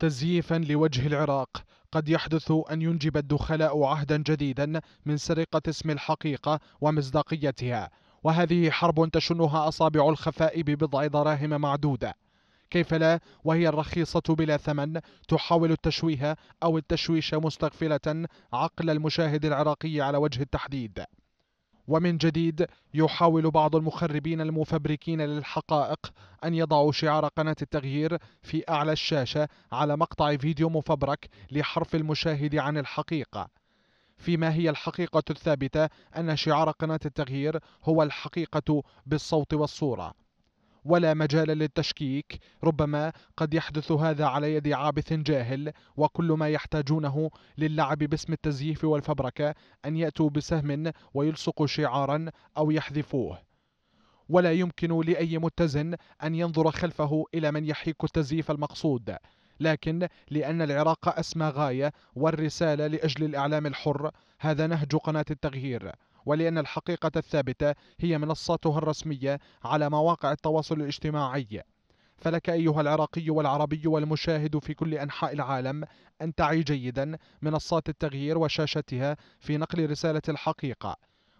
تزييفا لوجه العراق قد يحدث أن ينجب الدخلاء عهدا جديدا من سرقة اسم الحقيقة ومصداقيتها وهذه حرب تشنها أصابع الخفاء ببضع دراهم معدودة كيف لا وهي الرخيصة بلا ثمن تحاول التشويه أو التشويش مستغفلة عقل المشاهد العراقي على وجه التحديد ومن جديد يحاول بعض المخربين المفبركين للحقائق أن يضعوا شعار قناة التغيير في أعلى الشاشة على مقطع فيديو مفبرك لحرف المشاهد عن الحقيقة فيما هي الحقيقة الثابتة أن شعار قناة التغيير هو الحقيقة بالصوت والصورة ولا مجال للتشكيك ربما قد يحدث هذا على يد عابث جاهل وكل ما يحتاجونه للعب باسم التزييف والفبركة أن يأتوا بسهم ويلصقوا شعارا أو يحذفوه ولا يمكن لأي متزن أن ينظر خلفه إلى من يحيك التزييف المقصود لكن لأن العراق أسمى غاية والرسالة لأجل الإعلام الحر هذا نهج قناة التغيير ولأن الحقيقة الثابتة هي منصاتها الرسمية على مواقع التواصل الاجتماعي فلك أيها العراقي والعربي والمشاهد في كل أنحاء العالم أن تعي جيدا منصات التغيير وشاشتها في نقل رسالة الحقيقة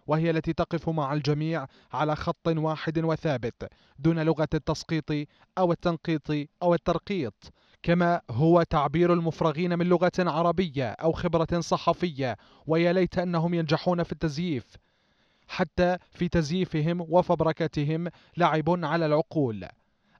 وهي التي تقف مع الجميع على خط واحد وثابت دون لغة التسقيط أو التنقيط أو الترقيط كما هو تعبير المفرغين من لغة عربية أو خبرة صحفية ويا ليت أنهم ينجحون في التزييف حتى في تزييفهم وفبركتهم لعب على العقول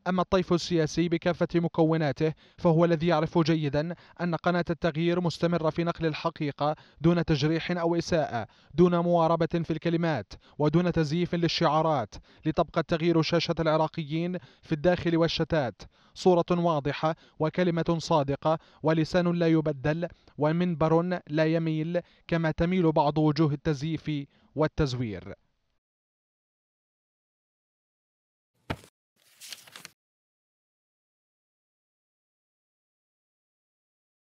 أما الطيف السياسي بكافة مكوناته فهو الذي يعرف جيدا أن قناة التغيير مستمرة في نقل الحقيقة دون تجريح أو إساءة دون مواربة في الكلمات ودون تزييف للشعارات لتبقى التغيير شاشة العراقيين في الداخل والشتات صورة واضحة وكلمة صادقة ولسان لا يبدل ومنبر لا يميل كما تميل بعض وجوه التزييف والتزوير